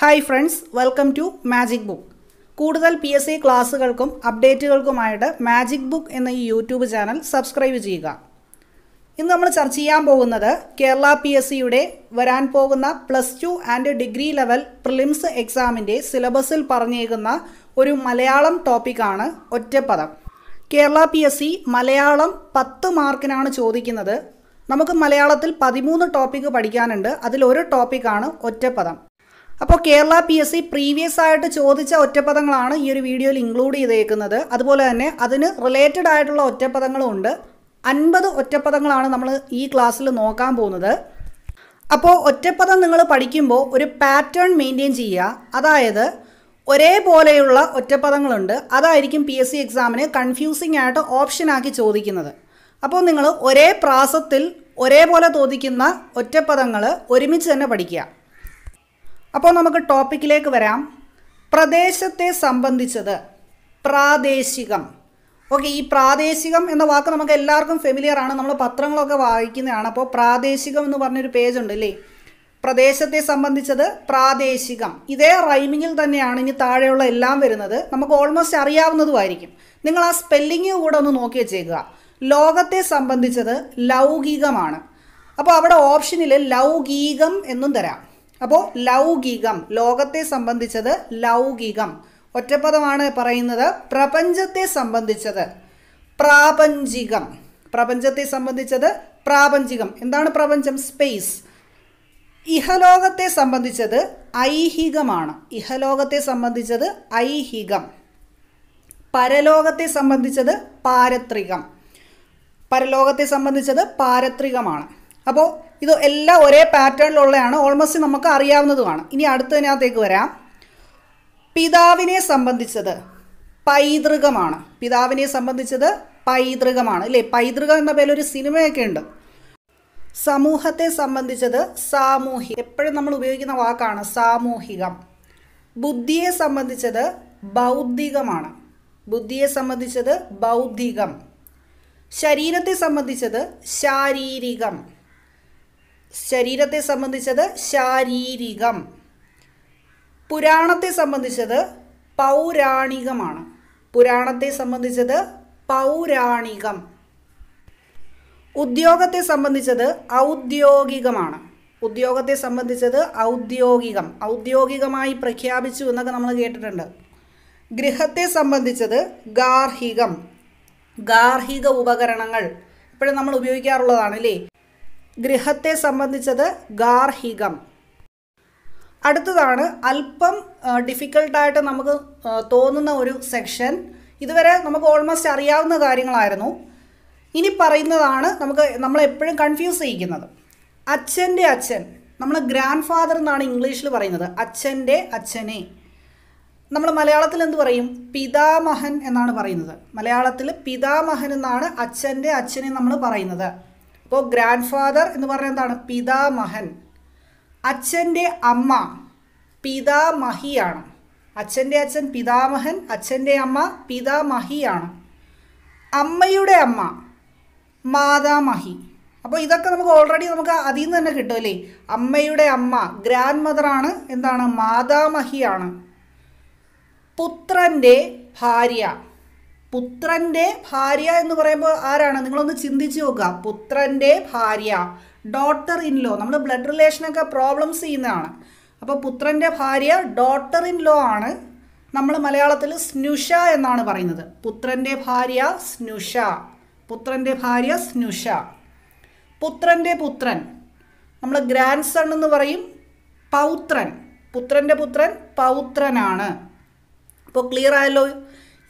hi friends welcome to magic book കൂടുതൽ P S C ക്ലാസ്സുകൾക്കും അപ്ഡേറ്റുകൾക്കുമായിട്ട് മാജിക് ബുക്ക് എന്ന ഈ യൂട്യൂബ് ചാനൽ സബ്സ്ക്രൈബ് ചെയ്യുക ഇന്ന് നമ്മൾ ചർച്ച ചെയ്യാൻ പോകുന്നത് കേരള പി എസ് സിയുടെ വരാൻ പോകുന്ന plus two and degree level prelims എക്സാമിൻ്റെ സിലബസിൽ പറഞ്ഞേക്കുന്ന ഒരു മലയാളം ടോപ്പിക്കാണ് ഒറ്റപ്പദം Kerala P S C Malayalam പത്ത് മാർക്കിനാണ് ചോദിക്കുന്നത് നമുക്ക് മലയാളത്തിൽ പതിമൂന്ന് ടോപ്പിക്ക് പഠിക്കാനുണ്ട് അതിലൊരു ടോപ്പിക്കാണ് ഒറ്റപ്പദം അപ്പോൾ Kerala P S C previous ആയിട്ട് ചോദിച്ച ഒറ്റപ്പദങ്ങളാണ് ഈ ഒരു വീഡിയോയിൽ ഇൻക്ലൂഡ് ചെയ്തേക്കുന്നത് അതുപോലെ തന്നെ അതിന് റിലേറ്റഡ് ആയിട്ടുള്ള ഒറ്റപ്പദങ്ങളും ഉണ്ട് അൻപത് ഒറ്റപ്പദങ്ങളാണ് നമ്മൾ ഈ ക്ലാസ്സിൽ നോക്കാൻ പോകുന്നത് അപ്പോൾ ഒറ്റപ്പദം നിങ്ങൾ പഠിക്കുമ്പോൾ ഒരു പാറ്റേൺ മെയിൻറ്റെയിൻ ചെയ്യുക അതായത് ഒരേപോലെയുള്ള ഒറ്റപ്പദങ്ങളുണ്ട് അതായിരിക്കും പി എസ് സി എക്സാമിന് കൺഫ്യൂസിംഗ് ആയിട്ട് ഓപ്ഷനാക്കി ചോദിക്കുന്നത് അപ്പോൾ നിങ്ങൾ ഒരേ പ്രാസത്തിൽ ഒരേപോലെ തോന്നിക്കുന്ന ഒറ്റപ്പദങ്ങൾ ഒരുമിച്ച് തന്നെ പഠിക്കുക അപ്പോൾ നമുക്ക് ടോപ്പിക്കിലേക്ക് വരാം പ്രദേശത്തെ സംബന്ധിച്ചത് പ്രാദേശികം ഓക്കെ ഈ പ്രാദേശികം എന്ന വാക്ക് നമുക്ക് എല്ലാവർക്കും ഫെമിലിയർ ആണ് നമ്മൾ പത്രങ്ങളൊക്കെ വായിക്കുന്നതാണ് അപ്പോൾ പ്രാദേശികം എന്ന് പറഞ്ഞൊരു പേജുണ്ട് അല്ലേ പ്രദേശത്തെ സംബന്ധിച്ചത് പ്രാദേശികം ഇതേ റൈമിങ്ങിൽ തന്നെയാണ് ഇനി താഴെയുള്ള എല്ലാം വരുന്നത് നമുക്ക് ഓൾമോസ്റ്റ് അറിയാവുന്നതുമായിരിക്കും നിങ്ങൾ ആ സ്പെല്ലിങ് കൂടെ ഒന്ന് നോക്കി വെച്ചേക്കുക ലോകത്തെ സംബന്ധിച്ചത് ലൗകികമാണ് അപ്പോൾ അവിടെ ഓപ്ഷനിൽ ലൗകികം എന്നും തരാം അപ്പോൾ ലൗകികം ലോകത്തെ സംബന്ധിച്ചത് ലൗകികം ഒറ്റപ്പദമാണ് പറയുന്നത് പ്രപഞ്ചത്തെ സംബന്ധിച്ചത് പ്രാപഞ്ചികം പ്രപഞ്ചത്തെ സംബന്ധിച്ചത് പ്രാപഞ്ചികം എന്താണ് പ്രപഞ്ചം സ്പേസ് ഇഹലോകത്തെ സംബന്ധിച്ചത് ഐഹികമാണ് ഇഹലോകത്തെ സംബന്ധിച്ചത് ഐഹികം പരലോകത്തെ സംബന്ധിച്ചത് പാരത്രികം പരലോകത്തെ സംബന്ധിച്ചത് പാരത്രികമാണ് അപ്പോൾ ഇത് എല്ലാം ഒരേ പാറ്റേണിലുള്ളതാണ് ഓൾമോസ്റ്റ് നമുക്ക് അറിയാവുന്നതുമാണ് ഇനി അടുത്തതിനകത്തേക്ക് വരാം പിതാവിനെ സംബന്ധിച്ചത് പൈതൃകമാണ് പിതാവിനെ സംബന്ധിച്ചത് പൈതൃകമാണ് അല്ലേ പൈതൃകം എന്ന പേരിലൊരു സിനിമയൊക്കെ ഉണ്ട് സമൂഹത്തെ സംബന്ധിച്ചത് സാമൂഹിക എപ്പോഴും നമ്മൾ ഉപയോഗിക്കുന്ന വാക്കാണ് സാമൂഹികം ബുദ്ധിയെ സംബന്ധിച്ചത് ബൗദ്ധികമാണ് ബുദ്ധിയെ സംബന്ധിച്ചത് ബൗദ്ധികം ശരീരത്തെ സംബന്ധിച്ചത് ശാരീരികം ശരീരത്തെ സംബന്ധിച്ചത് ശാരീരികം പുരാണത്തെ സംബന്ധിച്ചത് പൗരാണികമാണ് പുരാണത്തെ സംബന്ധിച്ചത് പൗരാണികം ഉദ്യോഗത്തെ സംബന്ധിച്ചത് ഔദ്യോഗികമാണ് ഉദ്യോഗത്തെ സംബന്ധിച്ചത് ഔദ്യോഗികം ഔദ്യോഗികമായി പ്രഖ്യാപിച്ചു എന്നൊക്കെ നമ്മൾ കേട്ടിട്ടുണ്ട് ഗൃഹത്തെ സംബന്ധിച്ചത് ഗാർഹികം ഗാർഹിക ഉപകരണങ്ങൾ ഇപ്പോഴും നമ്മൾ ഉപയോഗിക്കാറുള്ളതാണ് അല്ലേ ഗൃഹത്തെ സംബന്ധിച്ചത് ഗാർഹികം അടുത്തതാണ് അല്പം ഡിഫിക്കൽട്ടായിട്ട് നമുക്ക് തോന്നുന്ന ഒരു സെക്ഷൻ ഇതുവരെ നമുക്ക് ഓൾമോസ്റ്റ് അറിയാവുന്ന കാര്യങ്ങളായിരുന്നു ഇനി പറയുന്നതാണ് നമുക്ക് നമ്മളെപ്പോഴും കൺഫ്യൂസ് ചെയ്യിക്കുന്നത് അച്ഛൻ്റെ അച്ഛൻ നമ്മൾ ഗ്രാൻഡ് ഫാദർ എന്നാണ് ഇംഗ്ലീഷിൽ പറയുന്നത് അച്ഛൻ്റെ അച്ഛനെ നമ്മൾ മലയാളത്തിൽ എന്ത് പറയും പിതാമഹൻ എന്നാണ് പറയുന്നത് മലയാളത്തിൽ പിതാമഹൻ എന്നാണ് അച്ഛൻ്റെ അച്ഛനെ നമ്മൾ പറയുന്നത് ഇപ്പോൾ ഗ്രാൻഡ് ഫാദർ എന്ന് പറഞ്ഞാൽ എന്താണ് പിതാമഹൻ അച്ഛൻ്റെ അമ്മ പിതാമഹിയാണ് അച്ഛൻ്റെ അച്ഛൻ പിതാമഹൻ അച്ഛൻ്റെ അമ്മ പിതാമഹിയാണ് അമ്മയുടെ അമ്മ മാതാമഹി അപ്പോൾ ഇതൊക്കെ നമുക്ക് ഓൾറെഡി നമുക്ക് അതിൽ നിന്ന് തന്നെ കിട്ടും അല്ലേ അമ്മയുടെ അമ്മ ഗ്രാൻഡ് മദറാണ് എന്താണ് മാതാമഹിയാണ് പുത്രൻ്റെ ഭാര്യ പുത്രന്റെ ഭാര്യ എന്ന് പറയുമ്പോൾ ആരാണ് നിങ്ങളൊന്ന് ചിന്തിച്ച് നോക്കുക പുത്രന്റെ ഭാര്യ ഡോട്ടർ ഇൻ ലോ നമ്മൾ ബ്ലഡ് റിലേഷനൊക്കെ പ്രോബ്ലംസ് ചെയ്യുന്നതാണ് അപ്പോൾ പുത്രന്റെ ഭാര്യ ഡോട്ടർ ഇൻ ലോ ആണ് നമ്മൾ മലയാളത്തിൽ സ്നുഷ എന്നാണ് പറയുന്നത് പുത്രന്റെ ഭാര്യ സ്നുഷ പുത്രന്റെ ഭാര്യ സ്നുഷ പുത്രന്റെ പുത്രൻ നമ്മൾ ഗ്രാൻഡ് സൺ എന്ന് പറയും പൗത്രൻ പുത്രന്റെ പുത്രൻ പൗത്രനാണ് അപ്പോൾ ക്ലിയർ ആയല്ലോ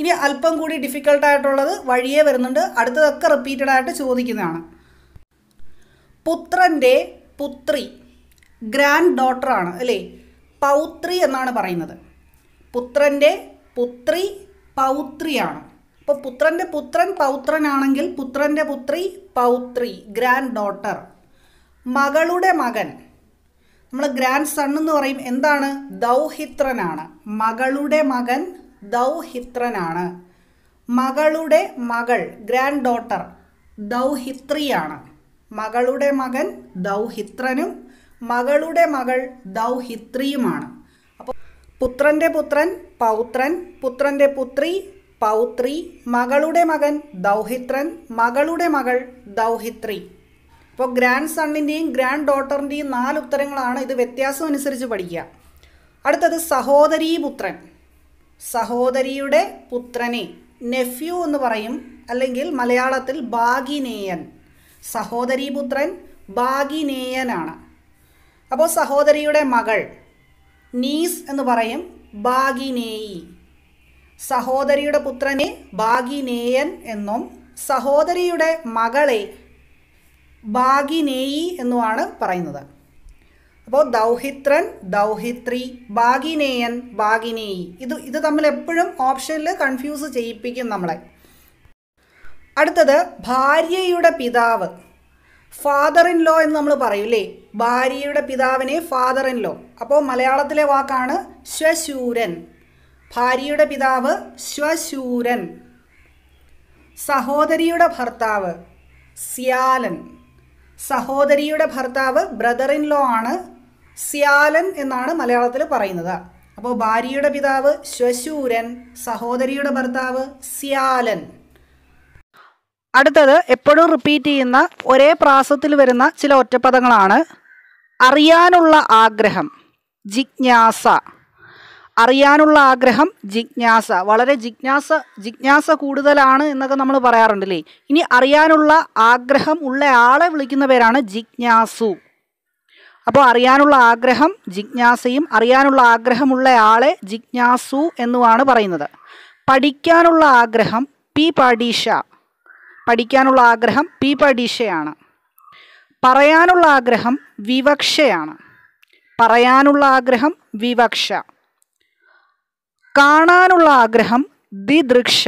ഇനി അല്പം കൂടി ഡിഫിക്കൽട്ടായിട്ടുള്ളത് വഴിയേ വരുന്നുണ്ട് അടുത്തതൊക്കെ റിപ്പീറ്റഡ് ആയിട്ട് ചോദിക്കുന്നതാണ് പുത്രൻ്റെ പുത്രി ഗ്രാൻഡ് ഡോട്ടറാണ് അല്ലേ പൗത്രി എന്നാണ് പറയുന്നത് പുത്രൻ്റെ പുത്രി പൗത്രിയാണ് അപ്പോൾ പുത്രൻ്റെ പുത്രൻ പൗത്രനാണെങ്കിൽ പുത്രൻ്റെ പുത്രി പൗത്രി ഗ്രാൻഡ് ഡോട്ടർ മകളുടെ മകൻ നമ്മൾ ഗ്രാൻഡ് സൺ എന്ന് പറയും എന്താണ് ദൗഹിത്രനാണ് മകളുടെ മകൻ ദൗഹിത്രനാണ് മകളുടെ മകൾ ഗ്രാൻഡ് ഡോട്ടർ ദൗഹിത്രിയാണ് മകളുടെ മകൻ ദൗഹിത്രനും മകളുടെ മകൾ ദൗഹിത്രിയുമാണ് അപ്പോൾ പുത്രൻ്റെ പുത്രൻ പൗത്രൻ പുത്രൻ്റെ പുത്രി പൗത്രി മകളുടെ മകൻ ദൗഹിത്രൻ മകളുടെ മകൾ ദൗഹിത്രി അപ്പോൾ ഗ്രാൻഡ് സണ്ണിൻ്റെയും ഗ്രാൻഡ് ഡോട്ടറിൻ്റെയും നാല് ഉത്തരങ്ങളാണ് ഇത് വ്യത്യാസം അനുസരിച്ച് പഠിക്കുക അടുത്തത് സഹോദരീപുത്രൻ സഹോദരിയുടെ പുത്രനെ നെഫ്യൂ എന്ന് പറയും അല്ലെങ്കിൽ മലയാളത്തിൽ ഭാഗിനേയൻ സഹോദരിപുത്രൻ ഭാഗിനേയനാണ് അപ്പോൾ സഹോദരിയുടെ മകൾ നീസ് എന്ന് പറയും ഭാഗിനേയി സഹോദരിയുടെ പുത്രനെ ഭാഗിനേയൻ എന്നും സഹോദരിയുടെ മകളെ ഭാഗിനേയി എന്നുമാണ് പറയുന്നത് അപ്പോൾ ദൗഹിത്രൻ ദൗഹിത്രി ഭാഗിനേയൻ ഭാഗിനേയി ഇത് ഇത് തമ്മിൽ എപ്പോഴും ഓപ്ഷനിൽ കൺഫ്യൂസ് ചെയ്യിപ്പിക്കും നമ്മളെ അടുത്തത് ഭാര്യയുടെ പിതാവ് ഫാദർ ഇൻ ലോ എന്ന് നമ്മൾ പറയൂലേ ഭാര്യയുടെ പിതാവിനെ ഫാദർ ഇൻ ലോ അപ്പോൾ മലയാളത്തിലെ വാക്കാണ് ശ്വശൂരൻ ഭാര്യയുടെ പിതാവ് ശ്വശൂരൻ സഹോദരിയുടെ ഭർത്താവ് സിയാലൻ സഹോദരിയുടെ ഭർത്താവ് ബ്രദർ ഇൻ ലോ ആണ് സ്യാലൻ എന്നാണ് മലയാളത്തിൽ പറയുന്നത് അപ്പോൾ ഭാര്യയുടെ പിതാവ് ശ്വശൂരൻ സഹോദരിയുടെ ഭർത്താവ് സ്യാലൻ അടുത്തത് എപ്പോഴും റിപ്പീറ്റ് ചെയ്യുന്ന ഒരേ പ്രാസത്തിൽ വരുന്ന ചില ഒറ്റപ്പദങ്ങളാണ് അറിയാനുള്ള ആഗ്രഹം ജിജ്ഞാസ അറിയാനുള്ള ആഗ്രഹം ജിജ്ഞാസ വളരെ ജിജ്ഞാസ ജിജ്ഞാസ കൂടുതലാണ് എന്നൊക്കെ നമ്മൾ പറയാറുണ്ടല്ലേ ഇനി അറിയാനുള്ള ആഗ്രഹം ഉള്ള ആളെ വിളിക്കുന്ന പേരാണ് ജിജ്ഞാസു അപ്പോൾ അറിയാനുള്ള ആഗ്രഹം ജിജ്ഞാസയും അറിയാനുള്ള ആഗ്രഹമുള്ള ആളെ ജിജ്ഞാസു എന്നുമാണ് പറയുന്നത് പഠിക്കാനുള്ള ആഗ്രഹം പി പടീഷ പഠിക്കാനുള്ള ആഗ്രഹം പി പടീഷയാണ് പറയാനുള്ള ആഗ്രഹം വിവക്ഷയാണ് പറയാനുള്ള ആഗ്രഹം വിവക്ഷ കാണാനുള്ള ആഗ്രഹം ദിദൃക്ഷ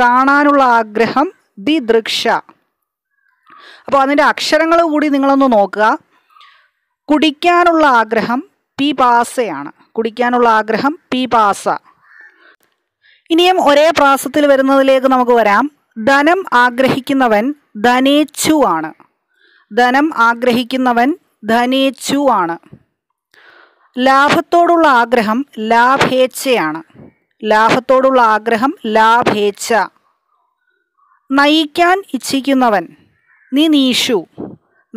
കാണാനുള്ള ആഗ്രഹം ദിദൃക്ഷ അപ്പോൾ അതിൻ്റെ അക്ഷരങ്ങൾ കൂടി നിങ്ങളൊന്ന് നോക്കുക കുടിക്കാനുള്ള ആഗ്രഹം പി പാസയാണ് കുടിക്കാനുള്ള ആഗ്രഹം പി പാസ ഇനിയും ഒരേ പ്രാസത്തിൽ വരുന്നതിലേക്ക് നമുക്ക് വരാം ധനം ആഗ്രഹിക്കുന്നവൻ ധനേച്ചു ആണ് ധനം ആഗ്രഹിക്കുന്നവൻ ധനേച്ചു ആണ് ലാഭത്തോടുള്ള ആഗ്രഹം ലാഭേച്ഛയാണ് ലാഭത്തോടുള്ള ആഗ്രഹം ലാഭേച്ഛ നയിക്കാൻ ഇച്ഛിക്കുന്നവൻ നീ നീഷു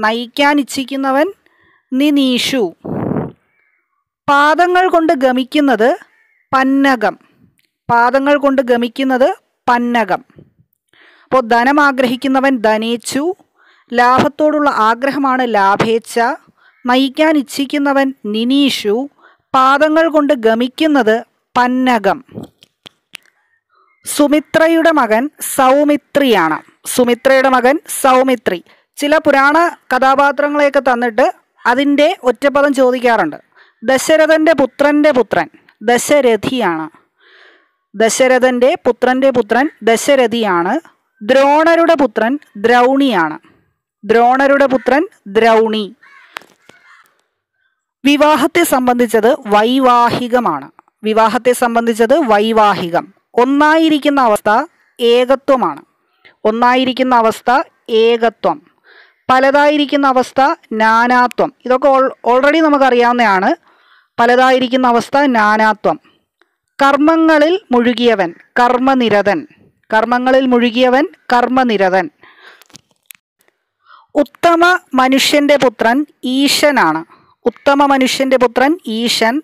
നയിക്കാൻ ഇച്ഛിക്കുന്നവൻ നിനീഷു പാദങ്ങൾ കൊണ്ട് ഗമിക്കുന്നത് പന്നകം പാദങ്ങൾ കൊണ്ട് ഗമിക്കുന്നത് പന്നകം അപ്പോൾ ധനം ആഗ്രഹിക്കുന്നവൻ ധനേച്ചു ലാഭത്തോടുള്ള ആഗ്രഹമാണ് ലാഭേച്ച നയിക്കാൻ ഇച്ഛിക്കുന്നവൻ നിനീഷു പാദങ്ങൾ കൊണ്ട് ഗമിക്കുന്നത് പന്നകം സുമിത്രയുടെ മകൻ സൗമിത്രിയാണ് സുമിത്രയുടെ മകൻ സൗമിത്രി ചില പുരാണ കഥാപാത്രങ്ങളെയൊക്കെ തന്നിട്ട് അതിൻ്റെ ഒറ്റപ്പദം ചോദിക്കാറുണ്ട് ദശരഥൻ്റെ പുത്രൻ്റെ പുത്രൻ ദശരഥിയാണ് ദശരഥൻ്റെ പുത്രൻ്റെ പുത്രൻ ദശരഥിയാണ് ദ്രോണരുടെ പുത്രൻ ദ്രൗണിയാണ് ദ്രോണരുടെ പുത്രൻ ദ്രൗണി വിവാഹത്തെ സംബന്ധിച്ചത് വൈവാഹികമാണ് വിവാഹത്തെ സംബന്ധിച്ചത് വൈവാഹികം ഒന്നായിരിക്കുന്ന അവസ്ഥ ഏകത്വമാണ് ഒന്നായിരിക്കുന്ന അവസ്ഥ ഏകത്വം പലതായിരിക്കുന്ന അവസ്ഥ നാനാത്വം ഇതൊക്കെ ഓൾറെഡി നമുക്കറിയാവുന്നതാണ് പലതായിരിക്കുന്ന അവസ്ഥ നാനാത്വം കർമ്മങ്ങളിൽ മുഴുകിയവൻ കർമ്മനിരതൻ കർമ്മങ്ങളിൽ മുഴുകിയവൻ കർമ്മനിരതൻ ഉത്തമ മനുഷ്യൻ്റെ പുത്രൻ ഈശനാണ് ഉത്തമ മനുഷ്യൻ്റെ പുത്രൻ ഈശൻ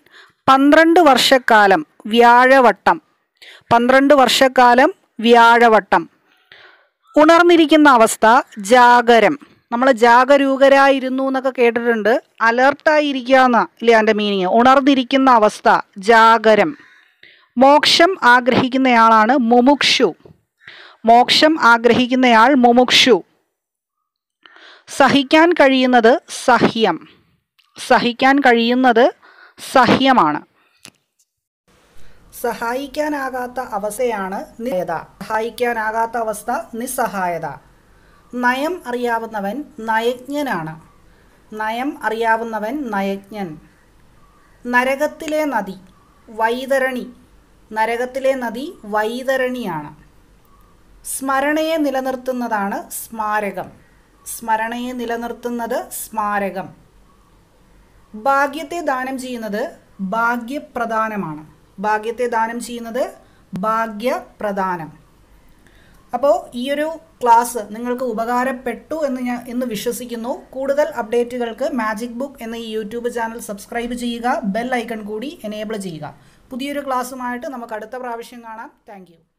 പന്ത്രണ്ട് വർഷക്കാലം വ്യാഴവട്ടം പന്ത്രണ്ട് വർഷക്കാലം വ്യാഴവട്ടം ഉണർന്നിരിക്കുന്ന അവസ്ഥ ജാഗരം നമ്മൾ ജാഗരൂകരായിരുന്നു എന്നൊക്കെ കേട്ടിട്ടുണ്ട് അലേർട്ടായിരിക്കുക ഇല്ലേ എൻ്റെ മീനിങ് ഉണർന്നിരിക്കുന്ന അവസ്ഥ ജാഗരം മോക്ഷം ആഗ്രഹിക്കുന്നയാളാണ് മുമുക്ഷു മോക്ഷം ആഗ്രഹിക്കുന്നയാൾ മുമുക്ഷു സഹിക്കാൻ കഴിയുന്നത് സഹ്യം സഹിക്കാൻ കഴിയുന്നത് സഹ്യമാണ് സഹായിക്കാനാകാത്ത അവസ്ഥയാണ് സഹായിക്കാനാകാത്ത അവസ്ഥ നിസ്സഹായത നയം അറിയാവുന്നവൻ നയജ്ഞനാണ് നയം അറിയാവുന്നവൻ നയജ്ഞൻ നരകത്തിലെ നദി വൈതരണി നരകത്തിലെ നദി വൈതരണിയാണ് സ്മരണയെ നിലനിർത്തുന്നതാണ് സ്മാരകം സ്മരണയെ നിലനിർത്തുന്നത് സ്മാരകം ഭാഗ്യത്തെ ദാനം ചെയ്യുന്നത് ഭാഗ്യപ്രധാനമാണ് ഭാഗ്യത്തെ ദാനം ചെയ്യുന്നത് ഭാഗ്യപ്രധാനം അപ്പോൾ ഈ ഒരു ക്ലാസ് നിങ്ങൾക്ക് ഉപകാരപ്പെട്ടു എന്ന് ഞാൻ എന്ന് വിശ്വസിക്കുന്നു കൂടുതൽ അപ്ഡേറ്റുകൾക്ക് മാജിക് ബുക്ക് എന്ന ഈ യൂട്യൂബ് ചാനൽ സബ്സ്ക്രൈബ് ചെയ്യുക ബെൽ ഐക്കൺ കൂടി എനേബിൾ ചെയ്യുക പുതിയൊരു ക്ലാസ്സുമായിട്ട് നമുക്ക് അടുത്ത പ്രാവശ്യം കാണാം താങ്ക്